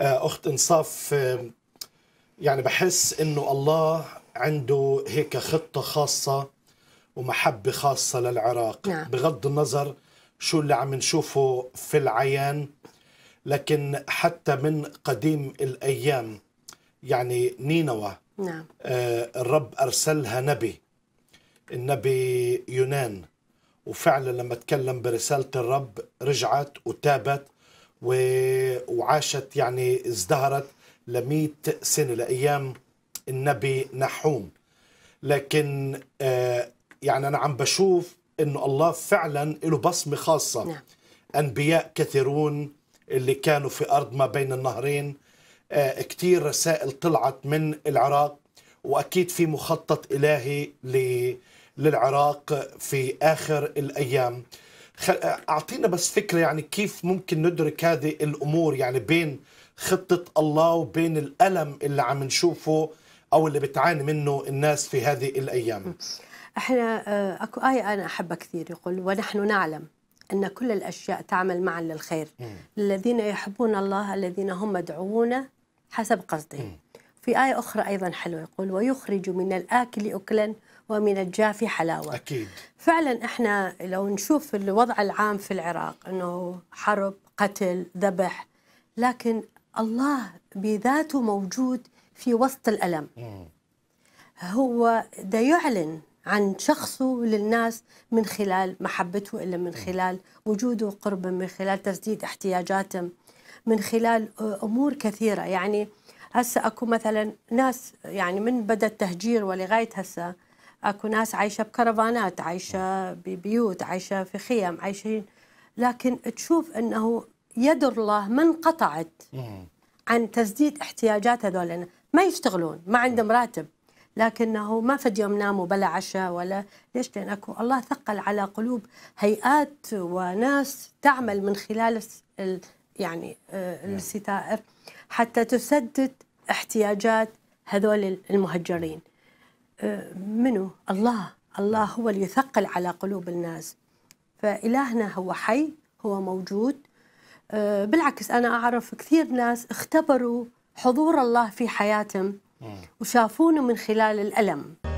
آه، اخت انصاف آه، يعني بحس انه الله عنده هيك خطه خاصه ومحبه خاصه للعراق نعم. بغض النظر شو اللي عم نشوفه في العيان لكن حتى من قديم الايام يعني نينوى نعم. آه الرب ارسلها نبي النبي يونان وفعلا لما تكلم برساله الرب رجعت وتابت و... وعاشت يعني ازدهرت لمئة سنة لأيام النبي نحوم لكن آه يعني أنا عم بشوف أنه الله فعلا له بصمة خاصة نعم. أنبياء كثيرون اللي كانوا في أرض ما بين النهرين آه كتير رسائل طلعت من العراق وأكيد في مخطط إلهي ل... للعراق في آخر الأيام اعطينا بس فكره يعني كيف ممكن ندرك هذه الامور يعني بين خطه الله وبين الالم اللي عم نشوفه او اللي بتعاني منه الناس في هذه الايام احنا آه، اكو ايه انا احبها كثير يقول ونحن نعلم ان كل الاشياء تعمل معا للخير الذين يحبون الله الذين هم مدعوون حسب قصده في آية أخرى أيضا حلوة يقول ويخرج من الآكل أكلا ومن الجافي حلاوة أكيد فعلا إحنا لو نشوف الوضع العام في العراق أنه حرب قتل ذبح لكن الله بذاته موجود في وسط الألم هو ده يعلن عن شخصه للناس من خلال محبته إلا من خلال وجوده قربه من خلال تسديد احتياجاتهم من خلال أمور كثيرة يعني هسه اكو مثلا ناس يعني من بدا التهجير ولغايه هسه اكو ناس عايشه بكرفانات عايشه ببيوت عايشه في خيم عايشين لكن تشوف انه يد الله ما انقطعت عن تسديد احتياجات هذول ما يشتغلون ما عندهم راتب لكنه ما فد يوم ناموا بلا عشاء ولا ليش لان اكو الله ثقل على قلوب هيئات وناس تعمل من خلال يعني آه، نعم. الستائر حتى تسدد احتياجات هذول المهجرين آه، منو الله الله نعم. هو اللي يثقل على قلوب الناس فإلهنا هو حي هو موجود آه، بالعكس أنا أعرف كثير ناس اختبروا حضور الله في حياتهم نعم. وشافونه من خلال الألم